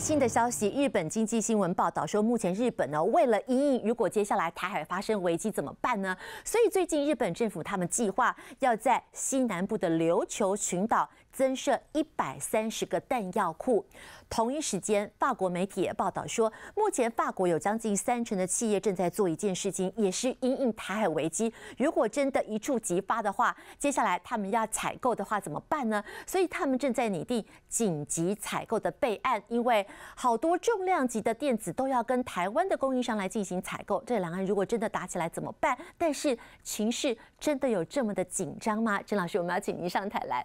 新的消息，日本经济新闻报道说，目前日本呢，为了应如果接下来台海发生危机怎么办呢？所以最近日本政府他们计划要在西南部的琉球群岛。增设一百三十个弹药库。同一时间，法国媒体也报道说，目前法国有将近三成的企业正在做一件事情，也是因应台海危机。如果真的一触即发的话，接下来他们要采购的话怎么办呢？所以他们正在拟定紧急采购的备案，因为好多重量级的电子都要跟台湾的供应商来进行采购。这两岸如果真的打起来怎么办？但是情势真的有这么的紧张吗？郑老师，我们要请您上台来。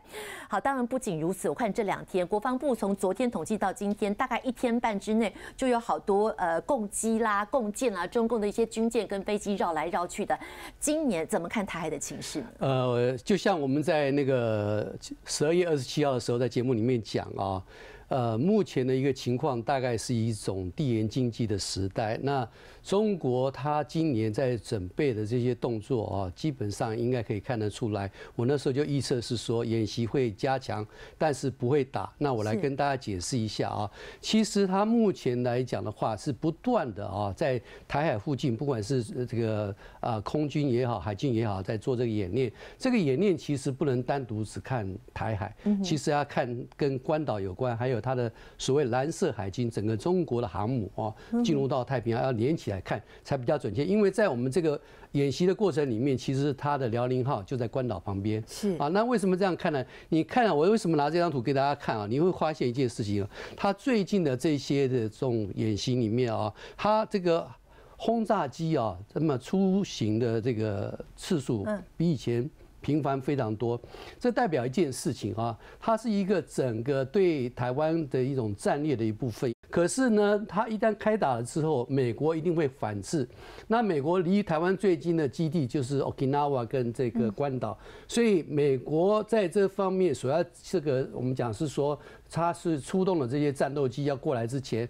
好，当。当然不仅如此，我看这两天国防部从昨天统计到今天，大概一天半之内就有好多呃共机啦、共建啦，中共的一些军舰跟飞机绕来绕去的。今年怎么看台海的情势呢？呃，就像我们在那个十二月二十七号的时候在节目里面讲啊。呃，目前的一个情况大概是一种地缘经济的时代。那中国它今年在准备的这些动作啊，基本上应该可以看得出来。我那时候就预测是说演习会加强，但是不会打。那我来跟大家解释一下啊，其实它目前来讲的话是不断的啊，在台海附近，不管是这个啊空军也好，海军也好，在做这个演练。这个演练其实不能单独只看台海，其实要看跟关岛有关，还有。它的所谓蓝色海军，整个中国的航母啊，进入到太平洋要连起来看才比较准确。因为在我们这个演习的过程里面，其实它的辽宁号就在关岛旁边。是啊，那为什么这样看呢？你看了我为什么拿这张图给大家看啊？你会发现一件事情啊，它最近的这些的这种演习里面啊，它这个轰炸机啊，这么出行的这个次数，比以前。频繁非常多，这代表一件事情啊，它是一个整个对台湾的一种战略的一部分。可是呢，它一旦开打了之后，美国一定会反制。那美国离台湾最近的基地就是 Okinawa 跟这个关岛，所以美国在这方面所要这个我们讲是说，它是出动了这些战斗机要过来之前，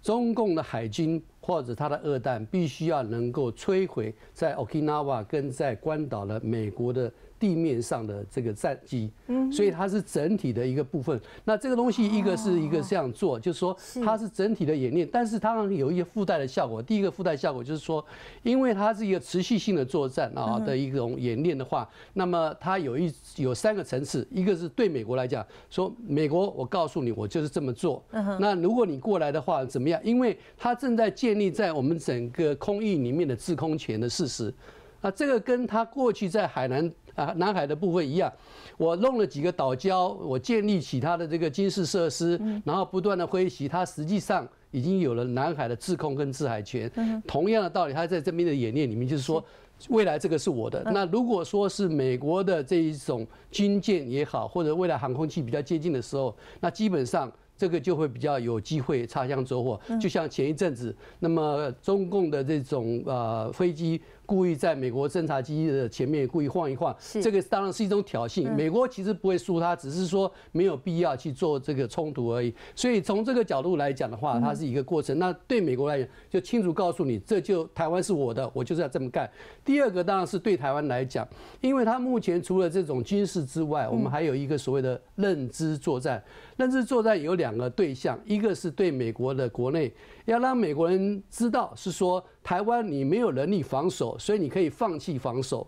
中共的海军。或者它的二弹必须要能够摧毁在 Okinawa 跟在关岛的美国的地面上的这个战机，嗯，所以它是整体的一个部分。那这个东西一个是一个这样做，就是说它是整体的演练，但是它有一些附带的效果。第一个附带效果就是说，因为它是一个持续性的作战啊的一种演练的话，那么它有一有三个层次，一个是对美国来讲，说美国我告诉你，我就是这么做。那如果你过来的话怎么样？因为它正在建。建立在我们整个空域里面的制空权的事实，那这个跟他过去在海南啊南海的部分一样，我弄了几个岛礁，我建立起他的这个军事设施，然后不断的挥袭，他实际上已经有了南海的制空跟制海权。同样的道理，他在这边的演练里面就是说，未来这个是我的。那如果说是美国的这一种军舰也好，或者未来航空器比较接近的时候，那基本上。这个就会比较有机会擦枪走火，就像前一阵子，那么中共的这种呃飞机。故意在美国侦察机的前面故意晃一晃，这个当然是一种挑衅。美国其实不会输，他只是说没有必要去做这个冲突而已。所以从这个角度来讲的话，它是一个过程。那对美国来讲，就清楚告诉你，这就台湾是我的，我就是要这么干。第二个当然是对台湾来讲，因为他目前除了这种军事之外，我们还有一个所谓的认知作战。认知作战有两个对象，一个是对美国的国内，要让美国人知道，是说。台湾，你没有能力防守，所以你可以放弃防守，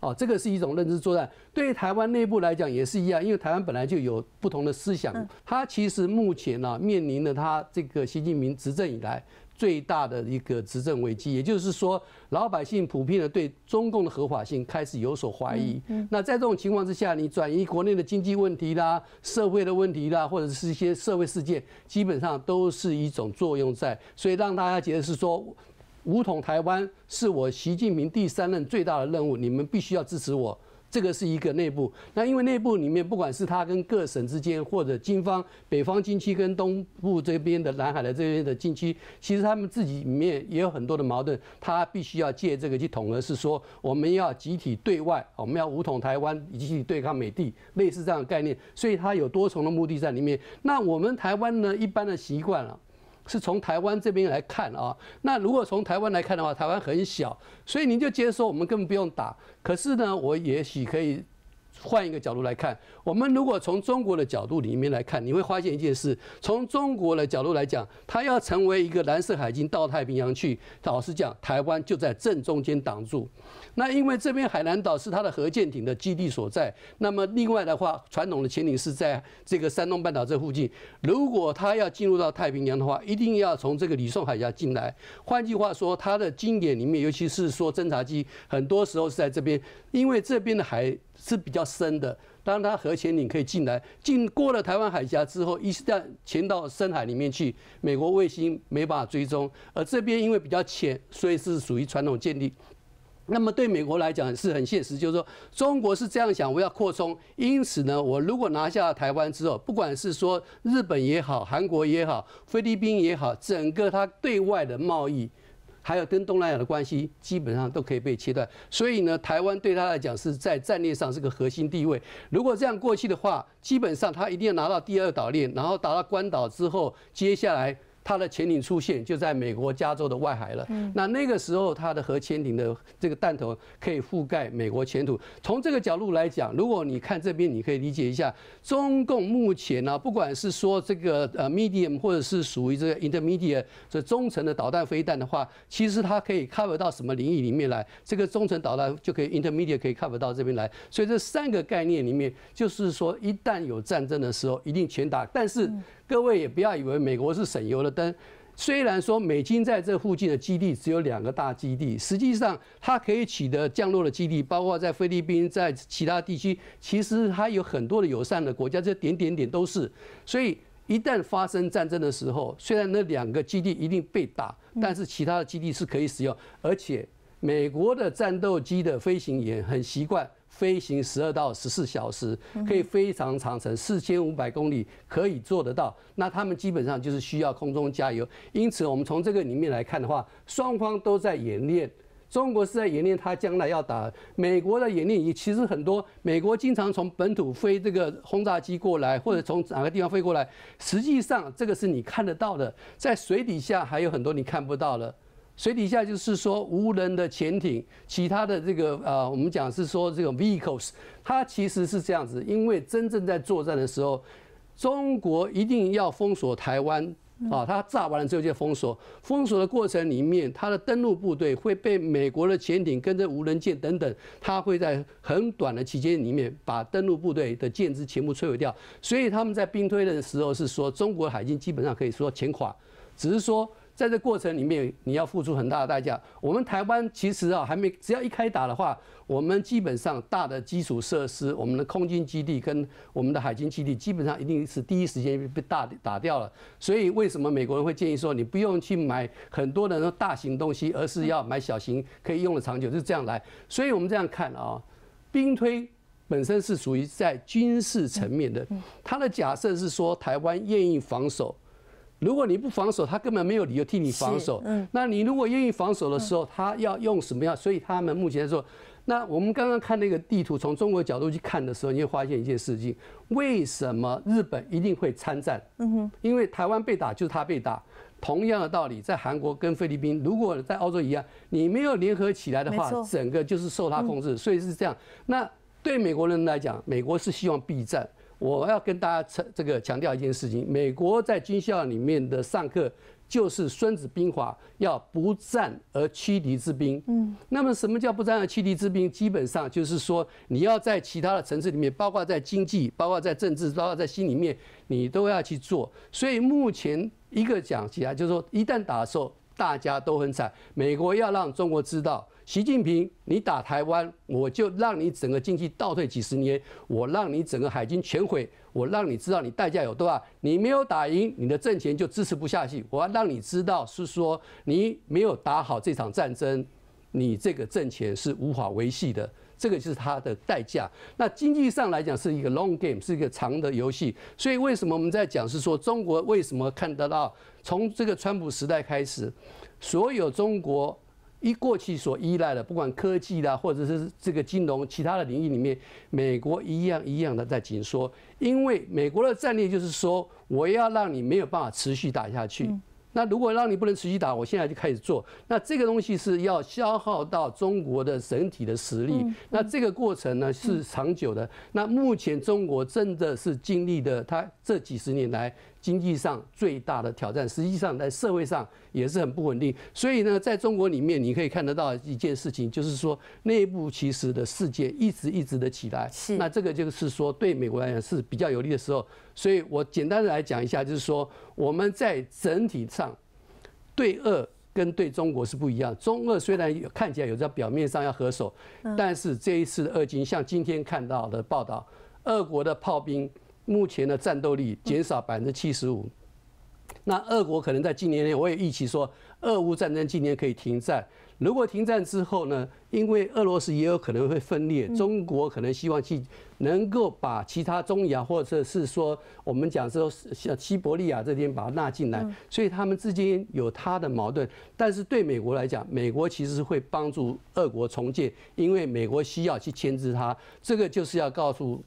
哦，这个是一种认知作战。对于台湾内部来讲也是一样，因为台湾本来就有不同的思想。他其实目前呢，面临了他这个习近平执政以来最大的一个执政危机，也就是说，老百姓普遍的对中共的合法性开始有所怀疑。那在这种情况之下，你转移国内的经济问题啦、社会的问题啦，或者是一些社会事件，基本上都是一种作用在，所以让大家觉得是说。五统台湾是我习近平第三任最大的任务，你们必须要支持我。这个是一个内部，那因为内部里面不管是他跟各省之间，或者军方北方军区跟东部这边的南海的这边的军区，其实他们自己里面也有很多的矛盾，他必须要借这个去统合，是说我们要集体对外，我们要五统台湾，以及对抗美帝，类似这样的概念。所以他有多重的目的在里面。那我们台湾呢，一般的习惯了。是从台湾这边来看啊，那如果从台湾来看的话，台湾很小，所以您就接受我们根本不用打。可是呢，我也许可以。换一个角度来看，我们如果从中国的角度里面来看，你会发现一件事：从中国的角度来讲，它要成为一个蓝色海军到太平洋去，老实讲，台湾就在正中间挡住。那因为这边海南岛是它的核潜艇的基地所在，那么另外的话，传统的潜艇是在这个山东半岛这附近。如果它要进入到太平洋的话，一定要从这个吕宋海峡进来。换句话说，它的经典里面，尤其是说侦察机，很多时候是在这边，因为这边的海。是比较深的，当它核潜艇可以进来，进过了台湾海峡之后，一旦潜到深海里面去，美国卫星没办法追踪。而这边因为比较浅，所以是属于传统建立。那么对美国来讲是很现实，就是说中国是这样想，我要扩充，因此呢，我如果拿下台湾之后，不管是说日本也好、韩国也好、菲律宾也好，整个它对外的贸易。还有跟东南亚的关系基本上都可以被切断，所以呢，台湾对他来讲是在战略上是个核心地位。如果这样过去的话，基本上他一定要拿到第二岛链，然后达到关岛之后，接下来。它的潜艇出现就在美国加州的外海了。嗯，那那个时候它的核潜艇的这个弹头可以覆盖美国前途。从这个角度来讲，如果你看这边，你可以理解一下，中共目前呢，不管是说这个呃 medium 或者是属于这个 intermediate 这中程的导弹飞弹的话，其实它可以 cover 到什么领域里面来？这个中程导弹就可以 intermediate 可以 cover 到这边来。所以这三个概念里面，就是说一旦有战争的时候，一定全打。但是各位也不要以为美国是省油的灯，虽然说美军在这附近的基地只有两个大基地，实际上它可以取得降落的基地，包括在菲律宾、在其他地区，其实还有很多的友善的国家，这点点点都是。所以一旦发生战争的时候，虽然那两个基地一定被打，但是其他的基地是可以使用，而且美国的战斗机的飞行员很习惯。飞行十二到十四小时，可以非常长程，四千五百公里可以做得到。那他们基本上就是需要空中加油。因此，我们从这个里面来看的话，双方都在演练。中国是在演练它将来要打，美国的演练也其实很多。美国经常从本土飞这个轰炸机过来，或者从哪个地方飞过来，实际上这个是你看得到的，在水底下还有很多你看不到的。水底下就是说无人的潜艇，其他的这个呃，我们讲是说这种 vehicles，它其实是这样子，因为真正在作战的时候，中国一定要封锁台湾啊，它炸完了之后就封锁，封锁的过程里面，它的登陆部队会被美国的潜艇跟着无人舰等等，它会在很短的期间里面把登陆部队的舰只全部摧毁掉，所以他们在兵推的时候是说，中国海军基本上可以说全垮，只是说。在这过程里面，你要付出很大的代价。我们台湾其实啊，还没只要一开打的话，我们基本上大的基础设施，我们的空军基地跟我们的海军基地，基本上一定是第一时间被大打掉了。所以为什么美国人会建议说，你不用去买很多那大型东西，而是要买小型可以用的长久，就这样来。所以我们这样看啊，兵推本身是属于在军事层面的，他的假设是说台湾愿意防守。如果你不防守，他根本没有理由替你防守。嗯，那你如果愿意防守的时候，他要用什么样？所以他们目前说，那我们刚刚看那个地图，从中国角度去看的时候，你会发现一件事情：为什么日本一定会参战？嗯哼，因为台湾被打就是他被打，同样的道理，在韩国跟菲律宾，如果在澳洲一样，你没有联合起来的话，整个就是受他控制。所以是这样。那对美国人来讲，美国是希望避战。我要跟大家这个强调一件事情：美国在军校里面的上课就是《孙子兵法》，要不战而屈敌之兵。嗯，那么什么叫不战而屈敌之兵？基本上就是说，你要在其他的城市里面，包括在经济，包括在政治，包括在心里面，你都要去做。所以目前一个讲起来，就是说，一旦打的时候，大家都很惨。美国要让中国知道。习近平，你打台湾，我就让你整个经济倒退几十年；我让你整个海军全毁；我让你知道你代价有多大。你没有打赢，你的挣钱就支持不下去。我要让你知道，是说你没有打好这场战争，你这个挣钱是无法维系的。这个就是它的代价。那经济上来讲是一个 long game，是一个长的游戏。所以为什么我们在讲是说中国为什么看得到，从这个川普时代开始，所有中国。一过去所依赖的，不管科技啦，或者是这个金融其他的领域里面，美国一样一样的在紧缩，因为美国的战略就是说，我要让你没有办法持续打下去。那如果让你不能持续打，我现在就开始做。那这个东西是要消耗到中国的整体的实力。那这个过程呢是长久的。那目前中国真的是经历的，它这几十年来。经济上最大的挑战，实际上在社会上也是很不稳定。所以呢，在中国里面你可以看得到一件事情，就是说内部其实的世界一直一直的起来。是，那这个就是说对美国来讲是比较有利的时候。所以我简单的来讲一下，就是说我们在整体上对俄跟对中国是不一样。中俄虽然看起来有在表面上要合手，但是这一次的俄军，像今天看到的报道，俄国的炮兵。目前的战斗力减少百分之七十五，那俄国可能在今年内，我也预期说，俄乌战争今年可以停战。如果停战之后呢，因为俄罗斯也有可能会分裂，中国可能希望去能够把其他中亚，或者是说我们讲说像西伯利亚这边把它纳进来，所以他们之间有他的矛盾。但是对美国来讲，美国其实是会帮助俄国重建，因为美国需要去牵制它。这个就是要告诉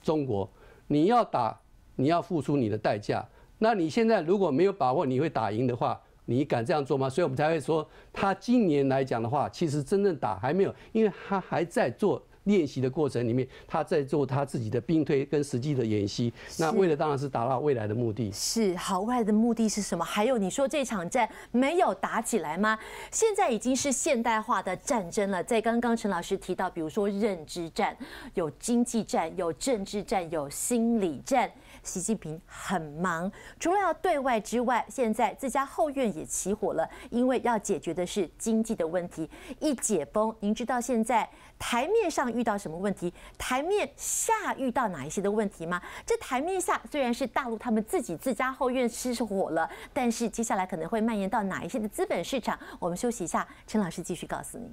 中国。你要打，你要付出你的代价。那你现在如果没有把握你会打赢的话，你敢这样做吗？所以，我们才会说，他今年来讲的话，其实真正打还没有，因为他还在做。练习的过程里面，他在做他自己的兵推跟实际的演习。那为了当然是达到未来的目的是好，未来的目的是什么？还有你说这场战没有打起来吗？现在已经是现代化的战争了。在刚刚陈老师提到，比如说认知战，有经济战，有政治战，有心理战。习近平很忙，除了要对外之外，现在自家后院也起火了，因为要解决的是经济的问题。一解封，您知道现在台面上遇到什么问题，台面下遇到哪一些的问题吗？这台面下虽然是大陆他们自己自家后院失火了，但是接下来可能会蔓延到哪一些的资本市场？我们休息一下，陈老师继续告诉您。